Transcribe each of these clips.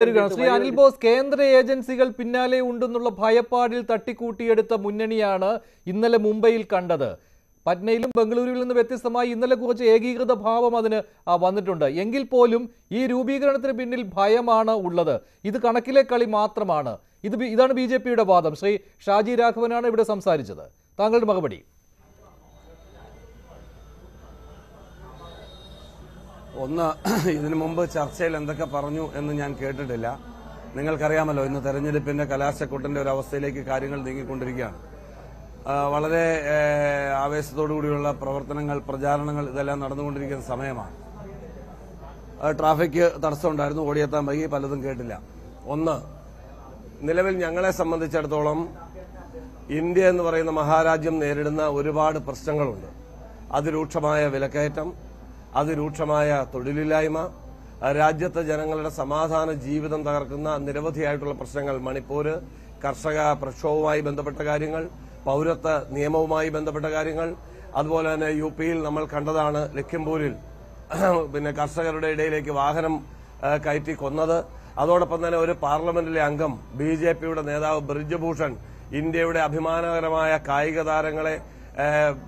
Shri Anil boss കേന്ദ്ര ഏജൻസികൾ പിന്നാലെ ഉണ്ടെന്നുള്ള ഭയപ്പാടിൽ തട്ടിക്കൂട്ടിയെടുത്ത മുന്നണിയാണ് ഇന്നലെ മുംബൈയിൽ കണ്ടത് പറ്റ്നയിലും ബംഗളൂരുവിൽ നിന്ന് വ്യത്യസ്തമായി ഇന്നലെ കുറച്ച് ഏകീകൃത ഭാവം അതിന് വന്നിട്ടുണ്ട് എങ്കിൽ പോലും ഈ രൂപീകരണത്തിന് പിന്നിൽ ഭയമാണ് ഉള്ളത് ഇത് കണക്കിലെ കളി മാത്രമാണ് ഇത് ഇതാണ് ബി വാദം ശ്രീ ഷാജി രാഘവനാണ് ഇവിടെ സംസാരിച്ചത് താങ്കളുടെ മറുപടി ഒന്ന് ഇതിനു മുമ്പ് ചർച്ചയിൽ എന്തൊക്കെ പറഞ്ഞു എന്ന് ഞാൻ കേട്ടിട്ടില്ല നിങ്ങൾക്കറിയാമല്ലോ ഇന്ന് തെരഞ്ഞെടുപ്പിന്റെ കലാശക്കൂട്ടന്റെ ഒരു അവസ്ഥയിലേക്ക് കാര്യങ്ങൾ നീങ്ങിക്കൊണ്ടിരിക്കുകയാണ് വളരെ ആവേശത്തോടുകൂടിയുള്ള പ്രവർത്തനങ്ങൾ പ്രചാരണങ്ങൾ ഇതെല്ലാം നടന്നുകൊണ്ടിരിക്കുന്ന സമയമാണ് ട്രാഫിക് തടസ്സമുണ്ടായിരുന്നു ഓടിയെത്താൻ വൈകി പലതും കേട്ടില്ല ഒന്ന് നിലവിൽ ഞങ്ങളെ സംബന്ധിച്ചിടത്തോളം ഇന്ത്യ എന്ന് പറയുന്ന മഹാരാജ്യം നേരിടുന്ന ഒരുപാട് പ്രശ്നങ്ങളുണ്ട് അതിരൂക്ഷമായ വിലക്കയറ്റം അതിരൂക്ഷമായ തൊഴിലില്ലായ്മ രാജ്യത്തെ ജനങ്ങളുടെ സമാധാന ജീവിതം തകർക്കുന്ന നിരവധിയായിട്ടുള്ള പ്രശ്നങ്ങൾ മണിപ്പൂർ കർഷക പ്രക്ഷോഭവുമായി ബന്ധപ്പെട്ട കാര്യങ്ങൾ പൌരത്വ നിയമവുമായി ബന്ധപ്പെട്ട കാര്യങ്ങൾ അതുപോലെ തന്നെ യു പിയിൽ നമ്മൾ കണ്ടതാണ് ലഖിംപൂരിൽ പിന്നെ കർഷകരുടെ ഇടയിലേക്ക് വാഹനം കയറ്റി കൊന്നത് അതോടൊപ്പം തന്നെ ഒരു പാർലമെന്റിലെ അംഗം ബി ജെ പിയുടെ നേതാവ് ബ്രിജ്ഭൂഷൺ ഇന്ത്യയുടെ അഭിമാനകരമായ കായിക താരങ്ങളെ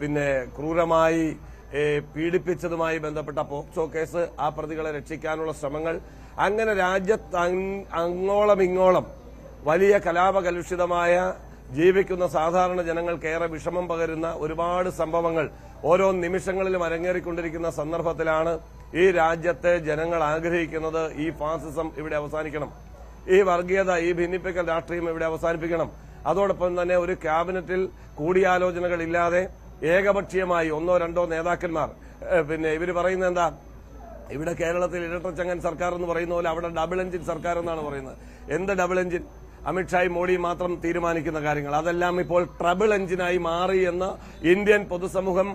പിന്നെ ക്രൂരമായി പീഡിപ്പിച്ചതുമായി ബന്ധപ്പെട്ട പോക്സോ കേസ് ആ പ്രതികളെ രക്ഷിക്കാനുള്ള ശ്രമങ്ങൾ അങ്ങനെ രാജ്യത്ത് അങ്ങോളം ഇങ്ങോളം വലിയ കലാപകലുഷിതമായ ജീവിക്കുന്ന സാധാരണ ജനങ്ങൾക്ക് ഏറെ വിഷമം പകരുന്ന ഒരുപാട് സംഭവങ്ങൾ ഓരോ നിമിഷങ്ങളിലും അരങ്ങേറിക്കൊണ്ടിരിക്കുന്ന സന്ദർഭത്തിലാണ് ഈ രാജ്യത്തെ ജനങ്ങൾ ആഗ്രഹിക്കുന്നത് ഈ ഫാസിസം ഇവിടെ അവസാനിക്കണം ഈ വർഗീയത ഈ ഭിന്നിപ്പിക്കൽ രാഷ്ട്രീയം ഇവിടെ അവസാനിപ്പിക്കണം അതോടൊപ്പം തന്നെ ഒരു ക്യാബിനറ്റിൽ കൂടിയാലോചനകളില്ലാതെ ഏകപക്ഷീയമായി ഒന്നോ രണ്ടോ നേതാക്കന്മാർ പിന്നെ ഇവർ പറയുന്നത് എന്താ ഇവിടെ കേരളത്തിൽ ഇരട്ടച്ചങ്ങൻ സർക്കാർ എന്ന് പറയുന്ന പോലെ അവിടെ ഡബിൾ എഞ്ചിൻ സർക്കാർ എന്നാണ് പറയുന്നത് എന്ത് ഡബിൾ എഞ്ചിൻ അമിത്ഷായും മോഡിയും മാത്രം തീരുമാനിക്കുന്ന കാര്യങ്ങൾ അതെല്ലാം ഇപ്പോൾ ട്രബിൾ എഞ്ചിനായി മാറി എന്ന് ഇന്ത്യൻ പൊതുസമൂഹം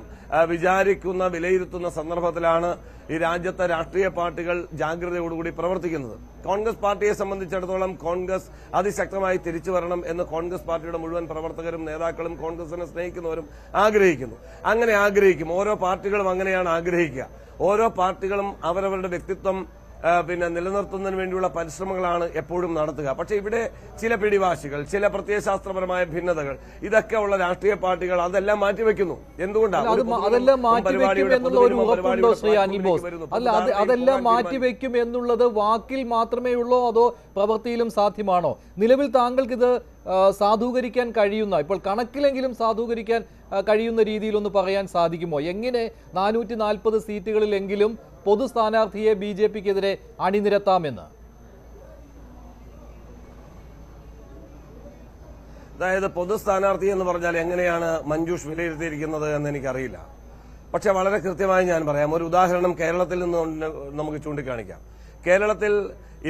വിചാരിക്കുന്ന വിലയിരുത്തുന്ന സന്ദർഭത്തിലാണ് ഈ രാജ്യത്തെ രാഷ്ട്രീയ പാർട്ടികൾ ജാഗ്രതയോടുകൂടി പ്രവർത്തിക്കുന്നത് കോൺഗ്രസ് പാർട്ടിയെ സംബന്ധിച്ചിടത്തോളം കോൺഗ്രസ് അതിശക്തമായി തിരിച്ചു വരണം എന്ന് കോൺഗ്രസ് പാർട്ടിയുടെ മുഴുവൻ പ്രവർത്തകരും നേതാക്കളും കോൺഗ്രസിനെ സ്നേഹിക്കുന്നവരും ആഗ്രഹിക്കുന്നു അങ്ങനെ ആഗ്രഹിക്കും ഓരോ പാർട്ടികളും അങ്ങനെയാണ് ആഗ്രഹിക്കുക ഓരോ പാർട്ടികളും അവരവരുടെ വ്യക്തിത്വം പിന്നെ നിലനിർത്തുന്നതിന് വേണ്ടിയുള്ള പരിശ്രമങ്ങളാണ് എപ്പോഴും നടത്തുക പക്ഷേ ഇവിടെ ചില പിടിവാശികൾ ചില പ്രത്യയശാസ്ത്രപരമായ ഭിന്നതകൾ ഇതൊക്കെ ഉള്ള രാഷ്ട്രീയ പാർട്ടികൾ അതെല്ലാം മാറ്റിവെക്കുന്നു എന്തുകൊണ്ടാണ് അതെല്ലാം മാറ്റിവെക്കും എന്നുള്ളത് വാക്കിൽ മാത്രമേ ഉള്ളോ അതോ പ്രവൃത്തിയിലും സാധ്യമാണോ നിലവിൽ താങ്കൾക്ക് ഇത് സാധൂകരിക്കാൻ കഴിയുന്ന ഇപ്പോൾ കണക്കിലെങ്കിലും സാധൂകരിക്കാൻ കഴിയുന്ന രീതിയിലൊന്ന് പറയാൻ സാധിക്കുമോ എങ്ങനെ നാനൂറ്റി നാൽപ്പത് സീറ്റുകളിലെങ്കിലും പൊതു സ്ഥാനാർത്ഥിയെ ബി ജെ പിക്കെതിരെ അണിനിരത്താമെന്ന് അതായത് പൊതു സ്ഥാനാർത്ഥി എന്ന് പറഞ്ഞാൽ എങ്ങനെയാണ് മഞ്ജുഷ് വിലയിരുത്തിയിരിക്കുന്നത് എന്ന് എനിക്കറിയില്ല പക്ഷെ വളരെ കൃത്യമായി ഞാൻ പറയാം ഒരു ഉദാഹരണം കേരളത്തിൽ നിന്ന് നമുക്ക് ചൂണ്ടിക്കാണിക്കാം കേരളത്തിൽ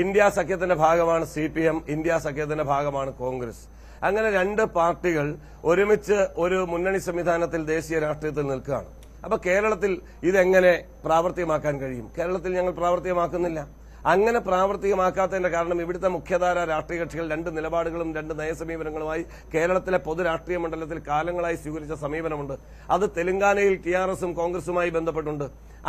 ഇന്ത്യ സഖ്യത്തിന്റെ ഭാഗമാണ് സി പി എം ഇന്ത്യ സഖ്യത്തിന്റെ ഭാഗമാണ് കോൺഗ്രസ് അങ്ങനെ രണ്ട് പാർട്ടികൾ ഒരുമിച്ച് ഒരു മുന്നണി സംവിധാനത്തിൽ ദേശീയ രാഷ്ട്രീയത്തിൽ നിൽക്കുകയാണ് അപ്പോൾ കേരളത്തിൽ ഇതെങ്ങനെ പ്രാവർത്തികമാക്കാൻ കഴിയും കേരളത്തിൽ ഞങ്ങൾ പ്രാവർത്തികമാക്കുന്നില്ല അങ്ങനെ പ്രാവർത്തികമാക്കാത്തതിന്റെ കാരണം ഇവിടുത്തെ മുഖ്യധാര രാഷ്ട്രീയ കക്ഷികൾ രണ്ട് നിലപാടുകളും രണ്ട് നയസമീപനങ്ങളുമായി കേരളത്തിലെ പൊതു രാഷ്ട്രീയ മണ്ഡലത്തിൽ കാലങ്ങളായി സ്വീകരിച്ച സമീപനമുണ്ട് അത് തെലങ്കാനയിൽ ടി ആർ എസും കോൺഗ്രസുമായി ബന്ധപ്പെട്ടുണ്ട്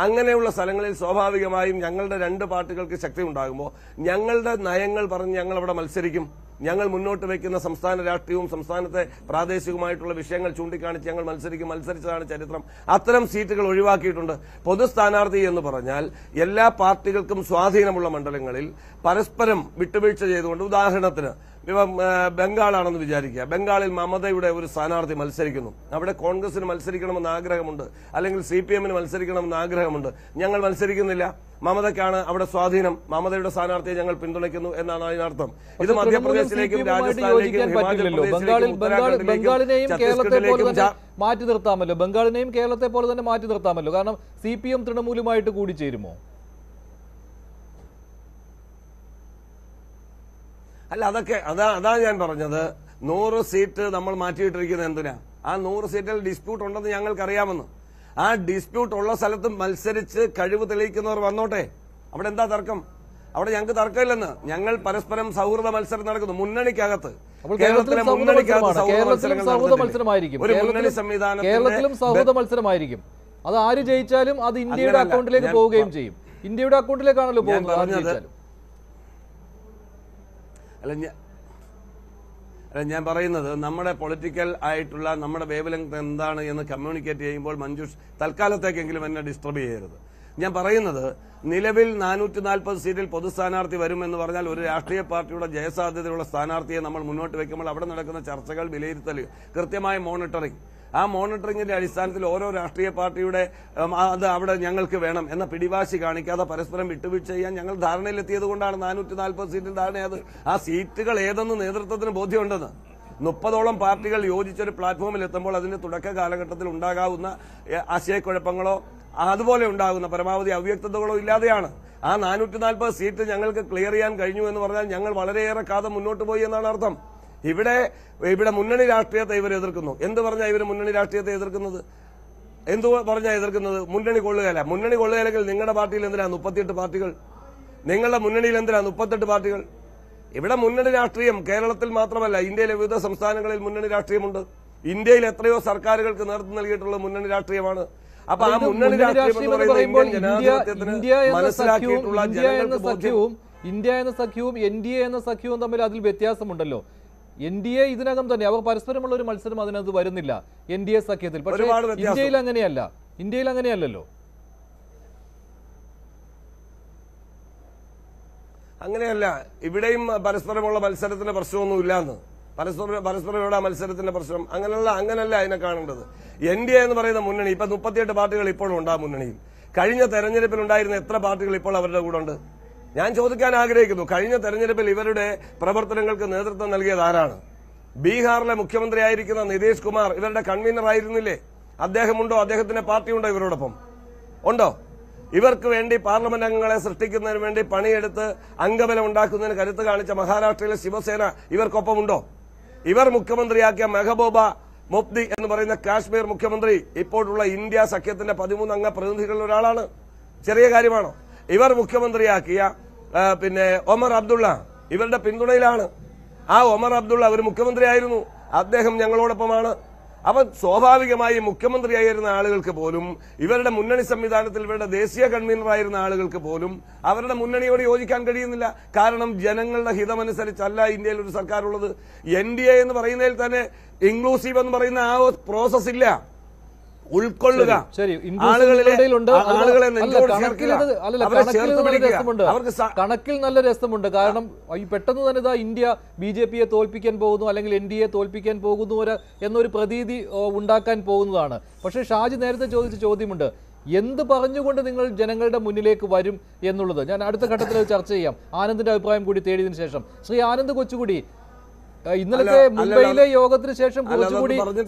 അങ്ങനെയുള്ള സ്ഥലങ്ങളിൽ സ്വാഭാവികമായും ഞങ്ങളുടെ രണ്ട് പാർട്ടികൾക്ക് ശക്തി ഉണ്ടാകുമ്പോൾ ഞങ്ങളുടെ നയങ്ങൾ പറഞ്ഞ് ഞങ്ങൾ അവിടെ മത്സരിക്കും ഞങ്ങൾ മുന്നോട്ട് വയ്ക്കുന്ന സംസ്ഥാന രാഷ്ട്രീയവും സംസ്ഥാനത്തെ പ്രാദേശികമായിട്ടുള്ള വിഷയങ്ങൾ ചൂണ്ടിക്കാണിച്ച് ഞങ്ങൾ മത്സരിക്കും മത്സരിച്ചതാണ് ചരിത്രം അത്തരം സീറ്റുകൾ ഒഴിവാക്കിയിട്ടുണ്ട് പൊതുസ്ഥാനാർത്ഥി എന്ന് പറഞ്ഞാൽ എല്ലാ പാർട്ടികൾക്കും സ്വാധീനമുള്ള മണ്ഡലങ്ങളിൽ പരസ്പരം വിട്ടുവീഴ്ച ചെയ്തുകൊണ്ട് ഉദാഹരണത്തിന് ഇപ്പം ബംഗാളാണെന്ന് വിചാരിക്കുക ബംഗാളിൽ മമതയുടെ ഒരു സ്ഥാനാർത്ഥി മത്സരിക്കുന്നു അവിടെ കോൺഗ്രസിന് മത്സരിക്കണമെന്ന് ആഗ്രഹമുണ്ട് അല്ലെങ്കിൽ സി പി എമ്മിന് മത്സരിക്കണമെന്ന് ആഗ്രഹമുണ്ട് ഞങ്ങൾ മത്സരിക്കുന്നില്ല മമതയ്ക്കാണ് അവിടെ സ്വാധീനം മമതയുടെ സ്ഥാനാർത്ഥിയെ ഞങ്ങൾ പിന്തുണയ്ക്കുന്നു എന്നാണ് അതിനർത്ഥം ഇത് മധ്യപ്രദേശിലേക്കും രാജസ്ഥാനിലേക്കും ഹിമാചൽ മാറ്റി നിർത്താമല്ലോ ബംഗാളിനെയും കേരളത്തെ പോലെ തന്നെ മാറ്റി നിർത്താമല്ലോ കാരണം സി പി എം തൃണമൂലുമായിട്ട് കൂടി ചേരുമോ അല്ല അതൊക്കെ അതാ അതാ ഞാൻ പറഞ്ഞത് നൂറ് സീറ്റ് നമ്മൾ മാറ്റിയിട്ടിരിക്കുന്നത് എന്തിനാ ആ നൂറ് സീറ്റിൽ ഡിസ്പ്യൂട്ട് ഉണ്ടെന്ന് ഞങ്ങൾക്കറിയാമെന്ന് ആ ഡിസ്പ്യൂട്ട് ഉള്ള സ്ഥലത്ത് മത്സരിച്ച് കഴിവ് തെളിയിക്കുന്നവർ വന്നോട്ടെ അവിടെ എന്താ തർക്കം അവിടെ ഞങ്ങൾക്ക് തർക്കമില്ലെന്ന് ഞങ്ങൾ പരസ്പരം സൗഹൃദ മത്സരം നടക്കുന്നു മുന്നണിക്കകത്ത് മത്സരമായിരിക്കും ഒരു മുന്നണി കേരളത്തിലും സൗഹൃദ മത്സരമായിരിക്കും അത് ആര് ജയിച്ചാലും അത് ഇന്ത്യയുടെ അക്കൗണ്ടിലേക്ക് പോവുകയും ചെയ്യും ഇന്ത്യയുടെ അക്കൗണ്ടിലേക്കാണല്ലോ പോകുന്നത് അല്ല അല്ല ഞാൻ പറയുന്നത് നമ്മുടെ പൊളിറ്റിക്കൽ ആയിട്ടുള്ള നമ്മുടെ വേവ് ലെങ്ത് എന്താണ് എന്ന് കമ്മ്യൂണിക്കേറ്റ് ചെയ്യുമ്പോൾ മഞ്ജുഷ് തൽക്കാലത്തേക്കെങ്കിലും എന്നെ ഡിസ്റ്റർബ് ചെയ്യരുത് ഞാൻ പറയുന്നത് നിലവിൽ നാനൂറ്റി നാൽപ്പത് സീറ്റിൽ പൊതുസ്ഥാനാർത്ഥി വരുമെന്ന് പറഞ്ഞാൽ ഒരു രാഷ്ട്രീയ പാർട്ടിയുടെ ജയസാധ്യതയുള്ള സ്ഥാനാർത്ഥിയെ നമ്മൾ മുന്നോട്ട് വയ്ക്കുമ്പോൾ അവിടെ നടക്കുന്ന ചർച്ചകൾ വിലയിരുത്തൽ കൃത്യമായ മോണിറ്ററിംഗ് ആ മോണിറ്ററിംഗിന്റെ അടിസ്ഥാനത്തിൽ ഓരോ രാഷ്ട്രീയ പാർട്ടിയുടെ അത് അവിടെ ഞങ്ങൾക്ക് വേണം എന്ന പിടിവാശി കാണിക്കാതെ പരസ്പരം വിട്ടുവീഴ്ച ചെയ്യാൻ ഞങ്ങൾ ധാരണയിലെത്തിയത് കൊണ്ടാണ് നാനൂറ്റി നാൽപ്പത് സീറ്റിൽ ധാരണയത് ആ സീറ്റുകൾ ഏതെന്ന് നേതൃത്വത്തിന് ബോധ്യമുണ്ടെന്ന് മുപ്പതോളം പാർട്ടികൾ യോജിച്ചൊരു പ്ലാറ്റ്ഫോമിൽ എത്തുമ്പോൾ അതിന്റെ തുടക്ക കാലഘട്ടത്തിൽ ഉണ്ടാകാവുന്ന ആശയക്കുഴപ്പങ്ങളോ അതുപോലെ ഉണ്ടാകുന്ന പരമാവധി അവ്യക്തതകളോ ഇല്ലാതെയാണ് ആ നാനൂറ്റി നാൽപ്പത് സീറ്റ് ഞങ്ങൾക്ക് ക്ലിയർ ചെയ്യാൻ കഴിഞ്ഞു എന്ന് പറഞ്ഞാൽ ഞങ്ങൾ വളരെയേറെ കാതം മുന്നോട്ട് പോയി എന്നാണ് അർത്ഥം ഇവിടെ ഇവിടെ മുന്നണി രാഷ്ട്രീയത്തെ ഇവർ എതിർക്കുന്നു എന്ത് പറഞ്ഞാൽ ഇവർ മുന്നണി രാഷ്ട്രീയത്തെ എതിർക്കുന്നത് എന്ത് പറഞ്ഞാൽ എതിർക്കുന്നത് മുന്നണി കൊള്ളുകയല്ല മുന്നണി കൊള്ളുകയല്ലെങ്കിൽ നിങ്ങളുടെ പാർട്ടിയിൽ എന്തിനാണ് മുപ്പത്തിയെട്ട് പാർട്ടികൾ നിങ്ങളുടെ മുന്നണിയിൽ എന്തിനാണ് മുപ്പത്തെട്ട് പാർട്ടികൾ ഇവിടെ മുന്നണി രാഷ്ട്രീയം കേരളത്തിൽ മാത്രമല്ല ഇന്ത്യയിലെ വിവിധ സംസ്ഥാനങ്ങളിൽ മുന്നണി രാഷ്ട്രീയമുണ്ട് ഇന്ത്യയിൽ എത്രയോ സർക്കാരുകൾക്ക് നേതൃത്വം നൽകിയിട്ടുള്ള മുന്നണി രാഷ്ട്രീയമാണ് അപ്പൊ ആ മുന്നണി രാഷ്ട്രീയം എന്ന് പറയുമ്പോൾ ഇന്ത്യ എന്ന സഖ്യവും ഇന്ത്യ എന്ന സഖ്യവും എൻ ഡി എ എന്ന സഖ്യവും തമ്മിൽ അതിൽ വ്യത്യാസമുണ്ടല്ലോ എൻ ഡി എ ഇതിനകം തന്നെ അവർ പരസ്പരമുള്ള ഒരു മത്സരം അതിനകത്ത് വരുന്നില്ല എൻ ഡി എ സഖ്യത്തിൽ പക്ഷേ ഇന്ത്യയിൽ അങ്ങനെയല്ല ഇന്ത്യയിൽ അങ്ങനെയല്ലല്ലോ അങ്ങനെയല്ല ഇവിടെയും പരസ്പരമുള്ള മത്സരത്തിന്റെ പ്രശ്നമൊന്നും ഇല്ലാന്ന് പരസ്പര പരസ്പരമുള്ള മത്സരത്തിന്റെ പ്രശ്നം അങ്ങനെയുള്ള അങ്ങനല്ല അതിനെ കാണേണ്ടത് എൻ ഡി എ എന്ന് പറയുന്ന മുന്നണി ഇപ്പൊ മുപ്പത്തിയെട്ട് പാർട്ടികൾ ഇപ്പോഴും ഉണ്ട് മുന്നണിയിൽ കഴിഞ്ഞ തെരഞ്ഞെടുപ്പിൽ ഉണ്ടായിരുന്ന എത്ര പാർട്ടികൾ ഇപ്പോൾ അവരുടെ കൂടെ ഉണ്ട് ഞാൻ ചോദിക്കാൻ ആഗ്രഹിക്കുന്നു കഴിഞ്ഞ തെരഞ്ഞെടുപ്പിൽ ഇവരുടെ പ്രവർത്തനങ്ങൾക്ക് നേതൃത്വം നൽകിയത് ആരാണ് ബീഹാറിലെ മുഖ്യമന്ത്രിയായിരിക്കുന്ന നിതീഷ് കുമാർ ഇവരുടെ കൺവീനർ ആയിരുന്നില്ലേ അദ്ദേഹമുണ്ടോ അദ്ദേഹത്തിന്റെ പാർട്ടിയുണ്ടോ ഇവരോടൊപ്പം ഉണ്ടോ ഇവർക്ക് വേണ്ടി പാർലമെന്റ് അംഗങ്ങളെ സൃഷ്ടിക്കുന്നതിന് വേണ്ടി പണിയെടുത്ത് അംഗബലം ഉണ്ടാക്കുന്നതിന് കരുത്ത് കാണിച്ച മഹാരാഷ്ട്രയിലെ ശിവസേന ഇവർക്കൊപ്പമുണ്ടോ ഇവർ മുഖ്യമന്ത്രിയാക്കിയ മെഹബൂബ മുഫ്തി എന്ന് പറയുന്ന കാശ്മീർ മുഖ്യമന്ത്രി ഇപ്പോഴുള്ള ഇന്ത്യ സഖ്യത്തിന്റെ പതിമൂന്ന് അംഗ പ്രതിനിധികളിൽ ഒരാളാണ് ചെറിയ കാര്യമാണോ ഇവർ മുഖ്യമന്ത്രിയാക്കിയ പിന്നെ ഒമർ അബ്ദുള്ള ഇവരുടെ പിന്തുണയിലാണ് ആ ഒമർ അബ്ദുള്ള ഒരു മുഖ്യമന്ത്രിയായിരുന്നു അദ്ദേഹം ഞങ്ങളോടൊപ്പമാണ് അപ്പൊ സ്വാഭാവികമായി മുഖ്യമന്ത്രിയായിരുന്ന ആളുകൾക്ക് പോലും ഇവരുടെ മുന്നണി സംവിധാനത്തിൽ ഇവരുടെ ദേശീയ കൺവീനറായിരുന്ന ആളുകൾക്ക് പോലും അവരുടെ മുന്നണിയോട് യോജിക്കാൻ കഴിയുന്നില്ല കാരണം ജനങ്ങളുടെ ഹിതമനുസരിച്ചല്ല ഇന്ത്യയിൽ ഒരു സർക്കാർ ഉള്ളത് എൻ ഡി എ എന്ന് പറയുന്നതിൽ തന്നെ ഇൻക്ലൂസീവ് എന്ന് പറയുന്ന ആ പ്രോസസ്സ് ഇല്ല ഉൾക്കൊള്ളുക കണക്കിൽ നല്ല രസമുണ്ട് കാരണം ഈ പെട്ടെന്ന് തന്നെ ഇതാ ഇന്ത്യ ബി ജെ പിയെ തോൽപ്പിക്കാൻ പോകുന്നു അല്ലെങ്കിൽ എൻ ഡി എ തോൽപ്പിക്കാൻ പോകുന്നു എന്നൊരു പ്രതീതി ഉണ്ടാക്കാൻ പോകുന്നതാണ് പക്ഷേ ഷാജി നേരത്തെ ചോദിച്ച ചോദ്യമുണ്ട് എന്ത് പറഞ്ഞുകൊണ്ട് നിങ്ങൾ ജനങ്ങളുടെ മുന്നിലേക്ക് വരും എന്നുള്ളത് ഞാൻ അടുത്ത ഘട്ടത്തിൽ ചർച്ച ചെയ്യാം ആനന്ദിന്റെ അഭിപ്രായം കൂടി തേടിയതിനു ശേഷം ശ്രീ ആനന്ദ് കൊച്ചുകൂടി ഇന്നലത്തെ മുംബൈയിലെ യോഗത്തിന് ശേഷം കുറച്ചുകൂടി